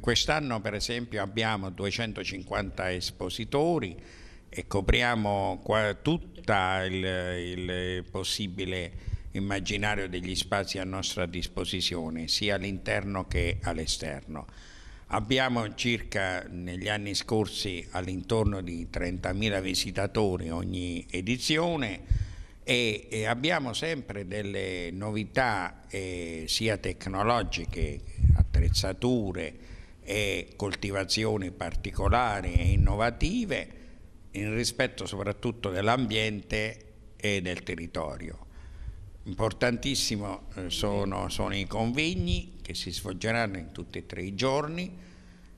Quest'anno per esempio abbiamo 250 espositori e copriamo tutto il, il possibile immaginario degli spazi a nostra disposizione, sia all'interno che all'esterno. Abbiamo circa negli anni scorsi all'intorno di 30.000 visitatori ogni edizione e, e abbiamo sempre delle novità eh, sia tecnologiche, attrezzature, e coltivazioni particolari e innovative in rispetto soprattutto dell'ambiente e del territorio. Importantissimo eh, sono, sono, i convegni che si svolgeranno in tutti e tre i giorni,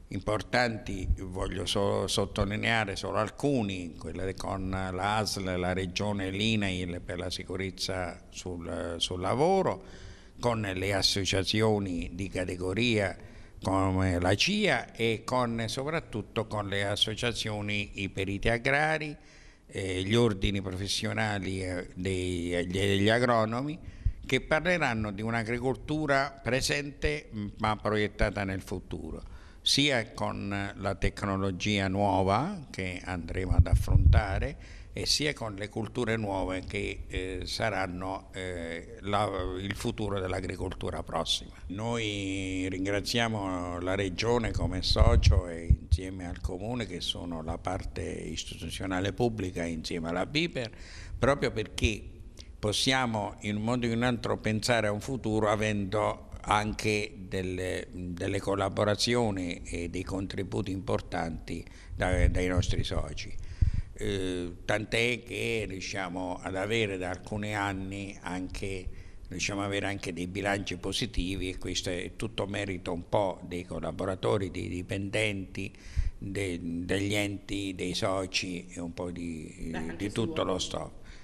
importanti voglio solo sottolineare solo alcuni, quelle con l'ASL, la Regione, l'INAIL per la sicurezza sul, sul lavoro, con le associazioni di categoria come la CIA e con, soprattutto con le associazioni i periti agrari, eh, gli ordini professionali eh, dei, degli agronomi che parleranno di un'agricoltura presente ma proiettata nel futuro sia con la tecnologia nuova che andremo ad affrontare e sia con le culture nuove che eh, saranno eh, la, il futuro dell'agricoltura prossima. Noi ringraziamo la Regione come socio e insieme al Comune che sono la parte istituzionale pubblica insieme alla BIPER proprio perché possiamo in un modo o in un altro pensare a un futuro avendo anche delle, delle, collaborazioni e dei contributi importanti da, dai nostri soci. Eh, tant'è che riusciamo ad avere da alcuni anni anche, avere anche dei bilanci positivi e questo è tutto merito un po' dei collaboratori, dei dipendenti, de, degli enti, dei soci e un po' di, di tutto lo staff.